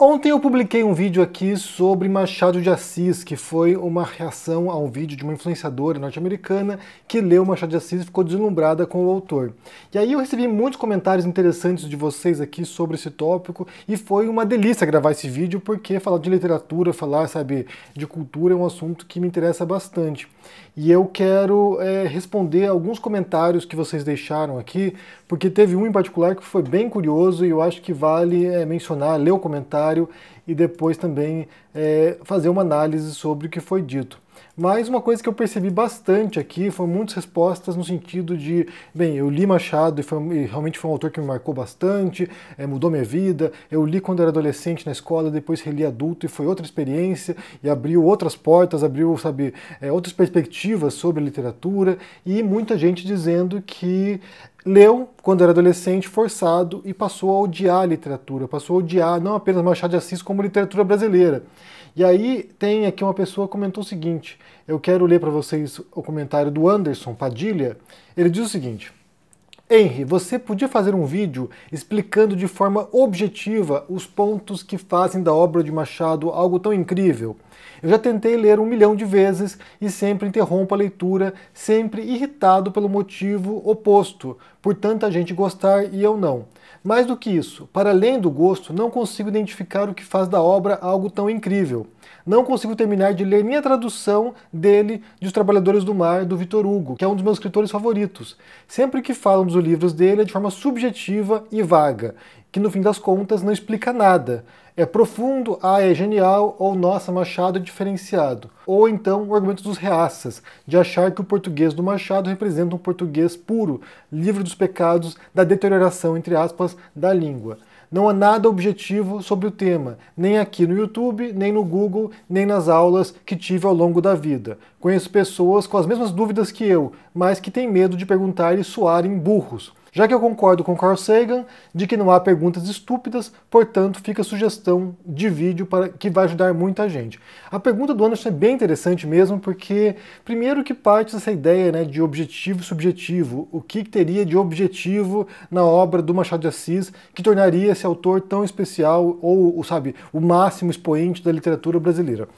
Ontem eu publiquei um vídeo aqui sobre Machado de Assis, que foi uma reação a um vídeo de uma influenciadora norte-americana que leu Machado de Assis e ficou deslumbrada com o autor. E aí eu recebi muitos comentários interessantes de vocês aqui sobre esse tópico e foi uma delícia gravar esse vídeo porque falar de literatura, falar, sabe, de cultura é um assunto que me interessa bastante. E eu quero é, responder alguns comentários que vocês deixaram aqui, porque teve um em particular que foi bem curioso e eu acho que vale é, mencionar, ler o comentário comentário e depois também é, fazer uma análise sobre o que foi dito. Mas uma coisa que eu percebi bastante aqui foram muitas respostas no sentido de, bem, eu li Machado e, foi, e realmente foi um autor que me marcou bastante, é, mudou minha vida. Eu li quando era adolescente na escola, depois reli adulto e foi outra experiência e abriu outras portas, abriu, sabe, é, outras perspectivas sobre literatura e muita gente dizendo que leu, quando era adolescente, forçado e passou a odiar a literatura, passou a odiar não apenas Machado de Assis, como literatura brasileira. E aí tem aqui uma pessoa que comentou o seguinte: eu quero ler para vocês o comentário do Anderson Padilha. Ele diz o seguinte: Henry, você podia fazer um vídeo explicando de forma objetiva os pontos que fazem da obra de Machado algo tão incrível? Eu já tentei ler um milhão de vezes e sempre interrompo a leitura, sempre irritado pelo motivo oposto, por tanta gente gostar e eu não. Mais do que isso, para além do gosto, não consigo identificar o que faz da obra algo tão incrível não consigo terminar de ler minha tradução dele de Os Trabalhadores do Mar, do Vitor Hugo, que é um dos meus escritores favoritos. Sempre que falam dos livros dele é de forma subjetiva e vaga, que no fim das contas não explica nada. É profundo, ah, é genial, ou nossa, Machado é diferenciado. Ou então o argumento dos reaças, de achar que o português do Machado representa um português puro, livre dos pecados, da deterioração, entre aspas, da língua. Não há nada objetivo sobre o tema, nem aqui no YouTube, nem no Google, nem nas aulas que tive ao longo da vida. Conheço pessoas com as mesmas dúvidas que eu, mas que têm medo de perguntar e soarem burros. Já que eu concordo com Carl Sagan de que não há perguntas estúpidas, portanto, fica a sugestão de vídeo para que vai ajudar muita gente. A pergunta do Anderson é bem interessante mesmo, porque primeiro que parte dessa ideia né, de objetivo e subjetivo, o que teria de objetivo na obra do Machado de Assis que tornaria esse autor tão especial ou, sabe, o máximo expoente da literatura brasileira.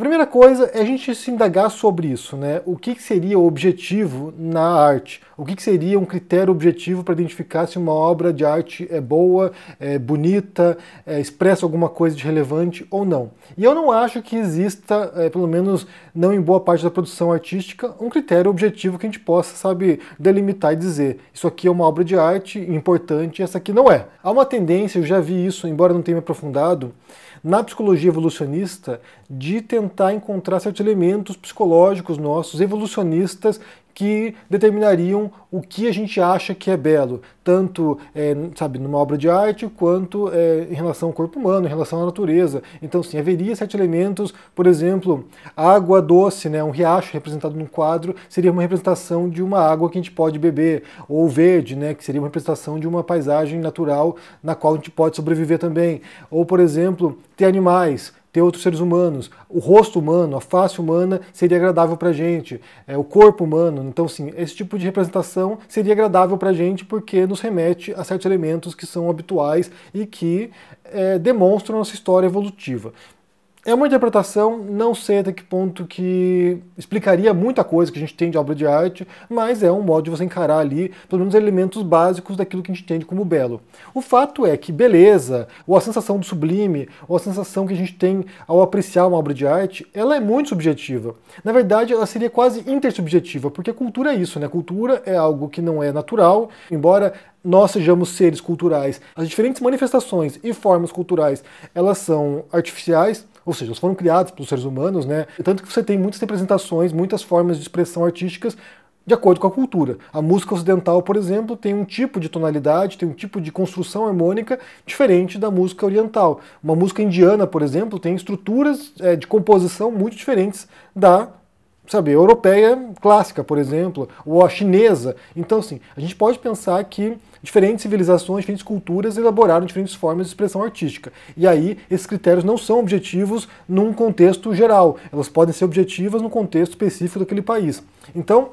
A primeira coisa é a gente se indagar sobre isso, né? O que, que seria o objetivo na arte? O que, que seria um critério objetivo para identificar se uma obra de arte é boa, é bonita, é, expressa alguma coisa de relevante ou não? E eu não acho que exista, é, pelo menos não em boa parte da produção artística, um critério objetivo que a gente possa, sabe, delimitar e dizer isso aqui é uma obra de arte importante e essa aqui não é. Há uma tendência, eu já vi isso, embora não tenha me aprofundado, na psicologia evolucionista de tentar encontrar certos elementos psicológicos nossos, evolucionistas, que determinariam o que a gente acha que é belo, tanto é, sabe, numa obra de arte quanto é, em relação ao corpo humano, em relação à natureza. Então, sim, haveria sete elementos, por exemplo, água doce, né, um riacho representado num quadro, seria uma representação de uma água que a gente pode beber, ou verde, né, que seria uma representação de uma paisagem natural na qual a gente pode sobreviver também. Ou, por exemplo, ter animais, ter outros seres humanos. O rosto humano, a face humana seria agradável para a gente, é, o corpo humano. Então, sim, esse tipo de representação seria agradável para a gente porque nos remete a certos elementos que são habituais e que é, demonstram nossa história evolutiva é uma interpretação, não sei até que ponto que explicaria muita coisa que a gente tem de obra de arte, mas é um modo de você encarar ali, pelo menos, elementos básicos daquilo que a gente entende como belo. O fato é que beleza, ou a sensação do sublime, ou a sensação que a gente tem ao apreciar uma obra de arte, ela é muito subjetiva. Na verdade, ela seria quase intersubjetiva, porque cultura é isso, né? Cultura é algo que não é natural, embora nós sejamos seres culturais. As diferentes manifestações e formas culturais, elas são artificiais, ou seja, elas foram criadas pelos seres humanos, né? Tanto que você tem muitas representações, muitas formas de expressão artísticas de acordo com a cultura. A música ocidental, por exemplo, tem um tipo de tonalidade, tem um tipo de construção harmônica diferente da música oriental. Uma música indiana, por exemplo, tem estruturas é, de composição muito diferentes da sabe, europeia clássica, por exemplo, ou a chinesa. Então, assim, a gente pode pensar que diferentes civilizações, diferentes culturas elaboraram diferentes formas de expressão artística. E aí, esses critérios não são objetivos num contexto geral, elas podem ser objetivas no contexto específico daquele país. Então,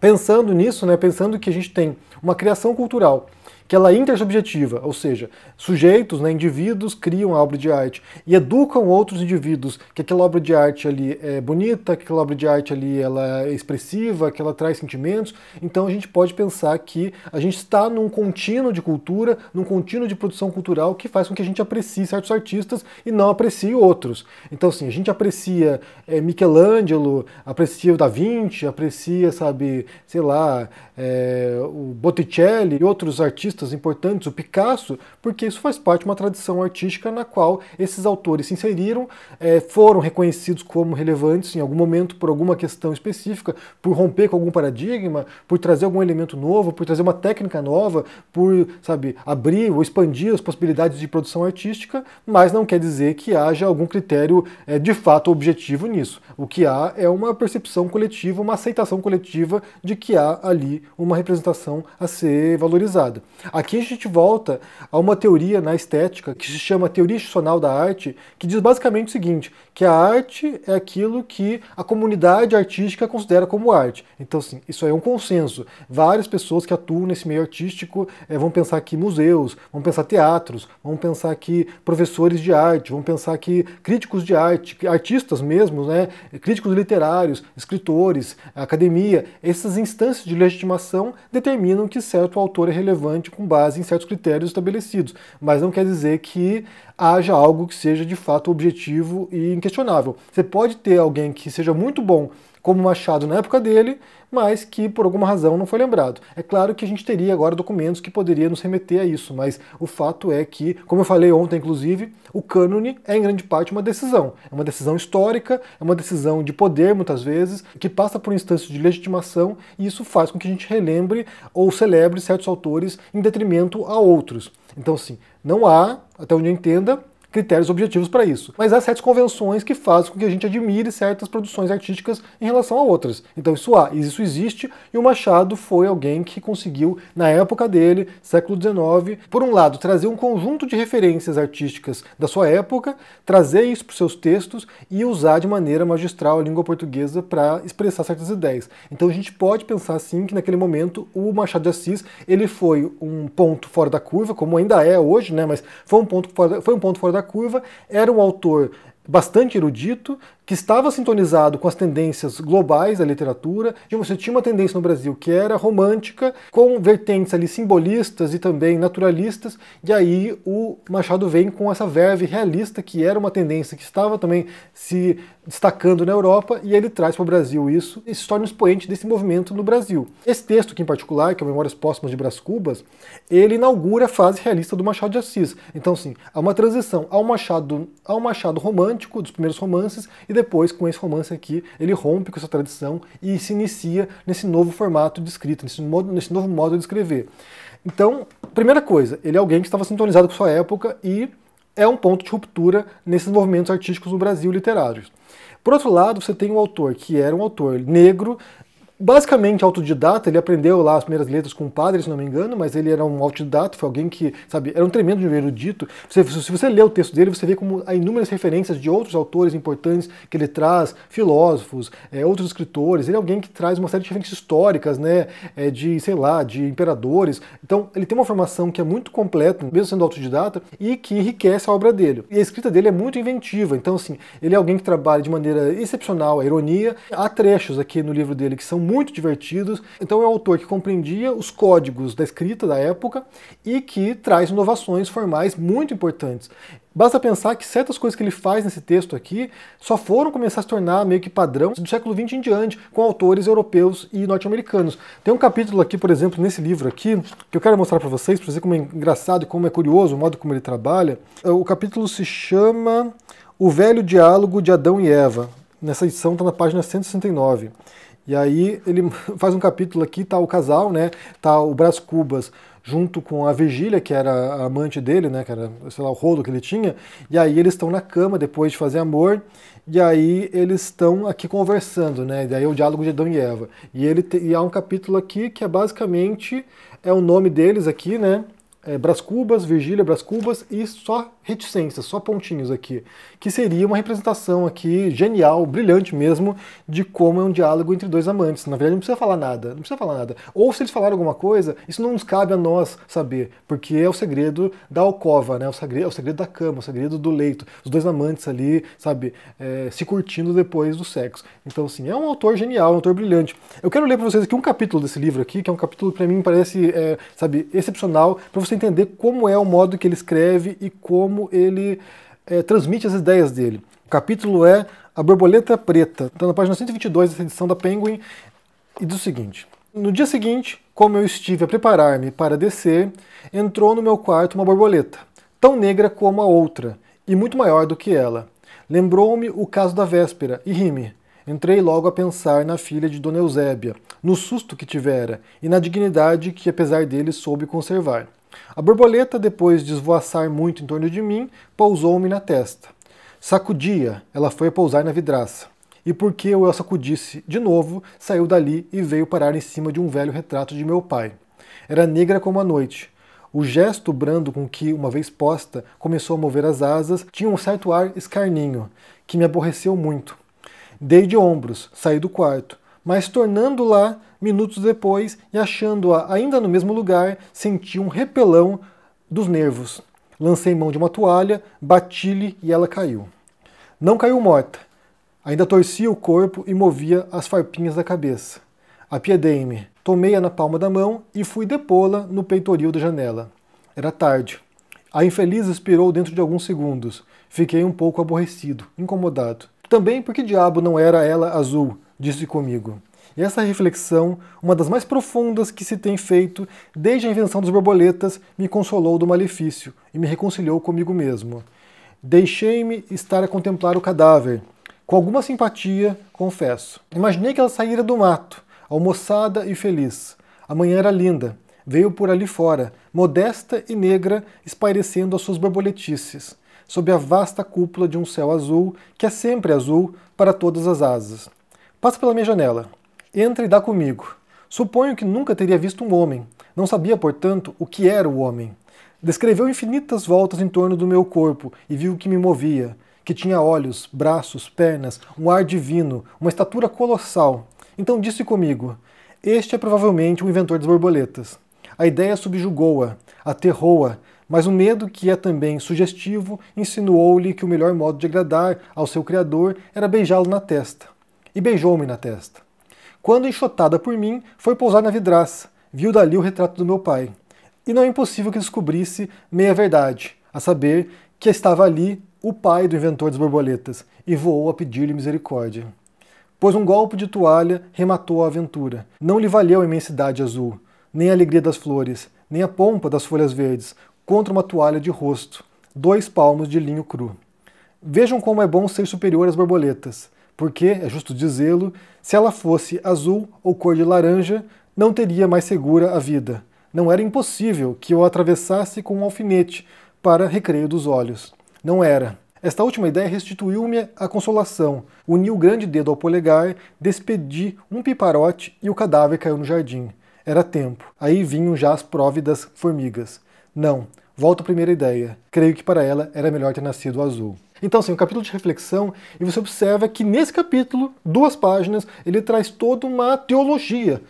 pensando nisso, né, pensando que a gente tem uma criação cultural que ela é intersubjetiva, ou seja, sujeitos, né, indivíduos criam a obra de arte e educam outros indivíduos que aquela obra de arte ali é bonita, que aquela obra de arte ali ela é expressiva, que ela traz sentimentos. Então a gente pode pensar que a gente está num contínuo de cultura, num contínuo de produção cultural que faz com que a gente aprecie certos artistas e não aprecie outros. Então assim, a gente aprecia é, Michelangelo, aprecia o Da Vinci, aprecia, sabe, sei lá, é, o Botticelli e outros artistas artistas importantes, o Picasso, porque isso faz parte de uma tradição artística na qual esses autores se inseriram, eh, foram reconhecidos como relevantes em algum momento por alguma questão específica, por romper com algum paradigma, por trazer algum elemento novo, por trazer uma técnica nova, por, sabe, abrir ou expandir as possibilidades de produção artística, mas não quer dizer que haja algum critério eh, de fato objetivo nisso. O que há é uma percepção coletiva, uma aceitação coletiva de que há ali uma representação a ser valorizada. Aqui a gente volta a uma teoria na estética que se chama teoria institucional da arte, que diz basicamente o seguinte, que a arte é aquilo que a comunidade artística considera como arte. Então, assim, isso aí é um consenso. Várias pessoas que atuam nesse meio artístico é, vão pensar que museus, vão pensar teatros, vão pensar que professores de arte, vão pensar que críticos de arte, artistas mesmo, né, críticos literários, escritores, academia. Essas instâncias de legitimação determinam que certo autor é relevante com base em certos critérios estabelecidos, mas não quer dizer que haja algo que seja de fato objetivo e inquestionável. Você pode ter alguém que seja muito bom como Machado na época dele, mas que por alguma razão não foi lembrado. É claro que a gente teria agora documentos que poderiam nos remeter a isso, mas o fato é que, como eu falei ontem, inclusive, o cânone é em grande parte uma decisão. É uma decisão histórica, é uma decisão de poder, muitas vezes, que passa por instâncias de legitimação, e isso faz com que a gente relembre ou celebre certos autores em detrimento a outros. Então, assim, não há, até onde eu entenda, critérios objetivos para isso. Mas há certas convenções que fazem com que a gente admire certas produções artísticas em relação a outras. Então isso há, isso existe, e o Machado foi alguém que conseguiu, na época dele, século XIX, por um lado, trazer um conjunto de referências artísticas da sua época, trazer isso para os seus textos e usar de maneira magistral a língua portuguesa para expressar certas ideias. Então a gente pode pensar assim que naquele momento o Machado de Assis ele foi um ponto fora da curva, como ainda é hoje, né? Mas foi um ponto fora da, foi um ponto fora da curva, era um autor bastante erudito, que estava sintonizado com as tendências globais da literatura, e você tinha uma tendência no Brasil que era romântica, com vertentes ali simbolistas e também naturalistas, e aí o Machado vem com essa verve realista, que era uma tendência que estava também se destacando na Europa, e ele traz para o Brasil isso e se torna um expoente desse movimento no Brasil. Esse texto aqui em particular, que é o Memórias Póstumas de Brás Cubas, ele inaugura a fase realista do Machado de Assis. Então, sim, há uma transição ao Machado, ao Machado romântico, dos primeiros romances, e depois, com esse romance aqui, ele rompe com essa tradição e se inicia nesse novo formato de escrita, nesse, modo, nesse novo modo de escrever. Então, primeira coisa, ele é alguém que estava sintonizado com sua época e é um ponto de ruptura nesses movimentos artísticos no Brasil literários. Por outro lado, você tem um autor que era um autor negro, basicamente autodidata, ele aprendeu lá as primeiras letras com o padre, se não me engano, mas ele era um autodidata, foi alguém que, sabe, era um tremendo erudito. se você lê o texto dele, você vê como há inúmeras referências de outros autores importantes que ele traz, filósofos, é, outros escritores. Ele é alguém que traz uma série de referências históricas, né, é, de, sei lá, de imperadores. Então, ele tem uma formação que é muito completa, mesmo sendo autodidata, e que enriquece a obra dele. E a escrita dele é muito inventiva, então, assim, ele é alguém que trabalha de maneira excepcional a ironia. Há trechos aqui no livro dele que são muito divertidos. Então é um autor que compreendia os códigos da escrita da época e que traz inovações formais muito importantes. Basta pensar que certas coisas que ele faz nesse texto aqui só foram começar a se tornar meio que padrão do século XX em diante, com autores europeus e norte-americanos. Tem um capítulo aqui, por exemplo, nesse livro aqui, que eu quero mostrar para vocês, para ver como é engraçado e como é curioso o modo como ele trabalha. É, o capítulo se chama O Velho Diálogo de Adão e Eva. Nessa edição está na página 169. E aí ele faz um capítulo aqui, tá o casal, né? Tá o Brás Cubas junto com a Virgília, que era a amante dele, né? Que era, sei lá, o rolo que ele tinha. E aí eles estão na cama depois de fazer amor. E aí eles estão aqui conversando, né? E daí é o diálogo de Adão e Eva. E, ele te, e há um capítulo aqui que é basicamente é o nome deles aqui, né? É Brás Cubas, Virgília Brás Cubas e só reticências, só pontinhos aqui, que seria uma representação aqui genial, brilhante mesmo, de como é um diálogo entre dois amantes. Na verdade, não precisa falar nada, não precisa falar nada. Ou se eles falaram alguma coisa, isso não nos cabe a nós saber, porque é o segredo da alcova, né? O segredo, é o segredo da cama, o segredo do leito. Os dois amantes ali, sabe, é, se curtindo depois do sexo. Então, assim, é um autor genial, um autor brilhante. Eu quero ler para vocês aqui um capítulo desse livro aqui, que é um capítulo que para mim parece, é, sabe, excepcional, para você entender como é o modo que ele escreve e como como ele é, transmite as ideias dele. O capítulo é A Borboleta Preta, está na página 122 dessa edição da Penguin, e diz o seguinte. No dia seguinte, como eu estive a preparar-me para descer, entrou no meu quarto uma borboleta, tão negra como a outra, e muito maior do que ela. Lembrou-me o caso da véspera, e ri-me. Entrei logo a pensar na filha de Dona Eusébia, no susto que tivera e na dignidade que, apesar dele, soube conservar. A borboleta, depois de esvoaçar muito em torno de mim, pousou-me na testa. Sacudia, ela foi pousar na vidraça. E porque eu a sacudisse de novo, saiu dali e veio parar em cima de um velho retrato de meu pai. Era negra como a noite. O gesto brando com que, uma vez posta, começou a mover as asas tinha um certo ar escarninho, que me aborreceu muito. Dei de ombros, saí do quarto, mas tornando-la minutos depois e achando-a ainda no mesmo lugar, senti um repelão dos nervos. Lancei mão de uma toalha, bati-lhe e ela caiu. Não caiu morta. Ainda torcia o corpo e movia as farpinhas da cabeça. Apiedei-me. Tomei-a na palma da mão e fui depô-la no peitoril da janela. Era tarde. A infeliz expirou dentro de alguns segundos. Fiquei um pouco aborrecido, incomodado. Também porque diabo não era ela azul, disse comigo. E essa reflexão, uma das mais profundas que se tem feito desde a invenção das borboletas, me consolou do malefício e me reconciliou comigo mesmo. Deixei-me estar a contemplar o cadáver. Com alguma simpatia, confesso. Imaginei que ela saíra do mato, almoçada e feliz. A manhã era linda. Veio por ali fora, modesta e negra, espairecendo as suas borboletices, sob a vasta cúpula de um céu azul, que é sempre azul para todas as asas. Passa pela minha janela. Entra e dá comigo. Suponho que nunca teria visto um homem. Não sabia, portanto, o que era o homem. Descreveu infinitas voltas em torno do meu corpo e viu que me movia, que tinha olhos, braços, pernas, um ar divino, uma estatura colossal. Então disse comigo: Este é provavelmente o inventor das borboletas. A ideia subjugou-a, aterrou-a, mas o medo, que é também sugestivo, insinuou-lhe que o melhor modo de agradar ao seu criador era beijá-lo na testa e beijou-me na testa. Quando enxotada por mim, foi pousar na vidraça, viu dali o retrato do meu pai. E não é impossível que descobrisse meia verdade, a saber que estava ali o pai do inventor das borboletas, e voou a pedir-lhe misericórdia. Pois um golpe de toalha rematou a aventura. Não lhe valeu a imensidade azul, nem a alegria das flores, nem a pompa das folhas verdes, contra uma toalha de rosto, dois palmos de linho cru. Vejam como é bom ser superior às borboletas porque, é justo dizê-lo, se ela fosse azul ou cor de laranja, não teria mais segura a vida. Não era impossível que eu atravessasse com um alfinete para recreio dos olhos. Não era. Esta última ideia restituiu-me a consolação. Uni o grande dedo ao polegar, despedi um piparote e o cadáver caiu no jardim. Era tempo. Aí vinham já as próvidas formigas. Não, volto à primeira ideia. Creio que para ela era melhor ter nascido azul. Então, sim, um capítulo de reflexão, e você observa que nesse capítulo, duas páginas, ele traz toda uma teologia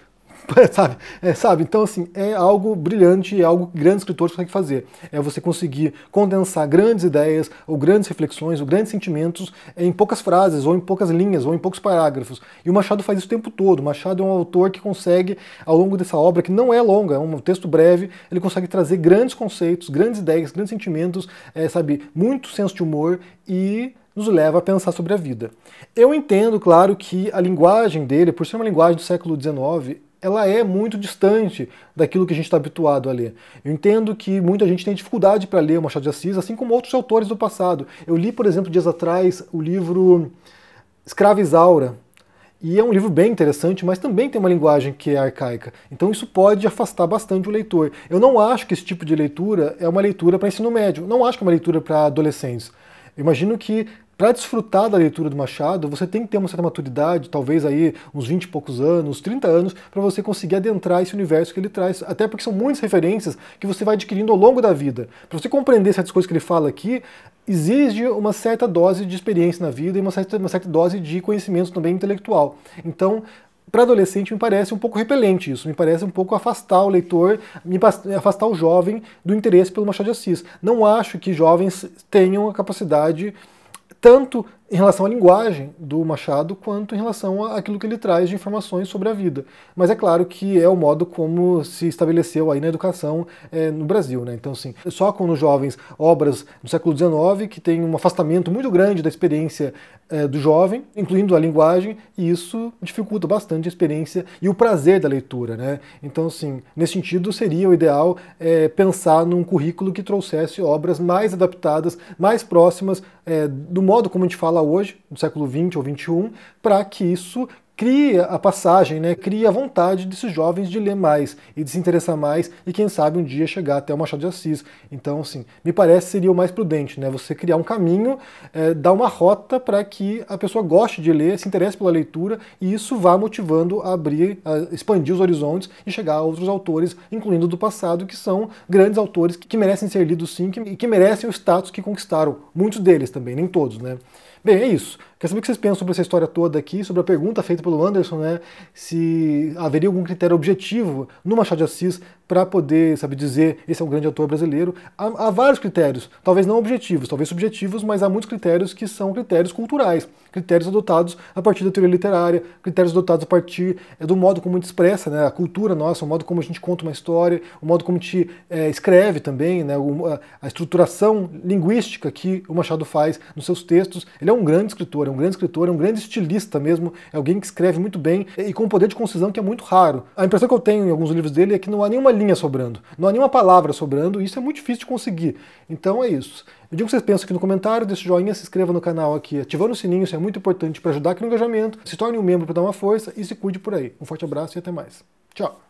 sabe? É, sabe? Então, assim, é algo brilhante, é algo que grandes escritores conseguem fazer. É você conseguir condensar grandes ideias, ou grandes reflexões, ou grandes sentimentos em poucas frases, ou em poucas linhas, ou em poucos parágrafos. E o Machado faz isso o tempo todo. O Machado é um autor que consegue, ao longo dessa obra, que não é longa, é um texto breve, ele consegue trazer grandes conceitos, grandes ideias, grandes sentimentos, é, sabe? Muito senso de humor e nos leva a pensar sobre a vida. Eu entendo, claro, que a linguagem dele, por ser uma linguagem do século XIX, ela é muito distante daquilo que a gente está habituado a ler. Eu entendo que muita gente tem dificuldade para ler o Machado de Assis, assim como outros autores do passado. Eu li, por exemplo, dias atrás o livro Escravizaura, e é um livro bem interessante, mas também tem uma linguagem que é arcaica. Então isso pode afastar bastante o leitor. Eu não acho que esse tipo de leitura é uma leitura para ensino médio, não acho que é uma leitura para adolescentes. imagino que para desfrutar da leitura do Machado, você tem que ter uma certa maturidade, talvez aí uns 20 e poucos anos, 30 anos, para você conseguir adentrar esse universo que ele traz. Até porque são muitas referências que você vai adquirindo ao longo da vida. Para você compreender certas coisas que ele fala aqui, exige uma certa dose de experiência na vida e uma certa, uma certa dose de conhecimento também intelectual. Então, para adolescente me parece um pouco repelente isso, me parece um pouco afastar o leitor, me afastar o jovem do interesse pelo Machado de Assis. Não acho que jovens tenham a capacidade tanto em relação à linguagem do Machado quanto em relação àquilo que ele traz de informações sobre a vida. Mas é claro que é o modo como se estabeleceu aí na educação é, no Brasil. Né? Então, assim, com os jovens obras do século XIX que tem um afastamento muito grande da experiência é, do jovem, incluindo a linguagem, e isso dificulta bastante a experiência e o prazer da leitura. Né? Então, assim, nesse sentido, seria o ideal é, pensar num currículo que trouxesse obras mais adaptadas, mais próximas do modo como a gente fala hoje, no século XX ou XXI, para que isso crie a passagem, né, crie a vontade desses jovens de ler mais e de se interessar mais e quem sabe um dia chegar até o Machado de Assis. Então, assim, me parece seria o mais prudente, né, você criar um caminho, é, dar uma rota para que a pessoa goste de ler, se interesse pela leitura e isso vá motivando a abrir, a expandir os horizontes e chegar a outros autores, incluindo do passado, que são grandes autores que, merecem ser lidos sim e que merecem o status que conquistaram, muitos deles também, nem todos, né. Bem, é isso. Quero saber o que vocês pensam sobre essa história toda aqui, sobre a pergunta feita pelo Anderson, né? Se haveria algum critério objetivo no Machado de Assis para poder, sabe, dizer esse é um grande autor brasileiro. Há, há, vários critérios, talvez não objetivos, talvez subjetivos, mas há muitos critérios que são critérios culturais, critérios adotados a partir da teoria literária, critérios adotados a partir eh, do modo como a gente expressa, né, a cultura nossa, o modo como a gente conta uma história, o modo como a gente é, escreve também, né, a estruturação linguística que o Machado faz nos seus textos. Ele é um grande escritor, é um grande escritor, é um grande estilista mesmo, é alguém que escreve muito bem e com um poder de concisão que é muito raro. A impressão que eu tenho em alguns livros dele é que não há nenhuma linha sobrando, não há nenhuma palavra sobrando, e isso é muito difícil de conseguir. Então é isso. Me diga o que vocês pensam aqui no comentário, deixe o joinha, se inscreva no canal aqui, ativando o sininho, isso é muito importante para ajudar aqui no engajamento, se torne um membro para dar uma força e se cuide por aí. Um forte abraço e até mais. Tchau!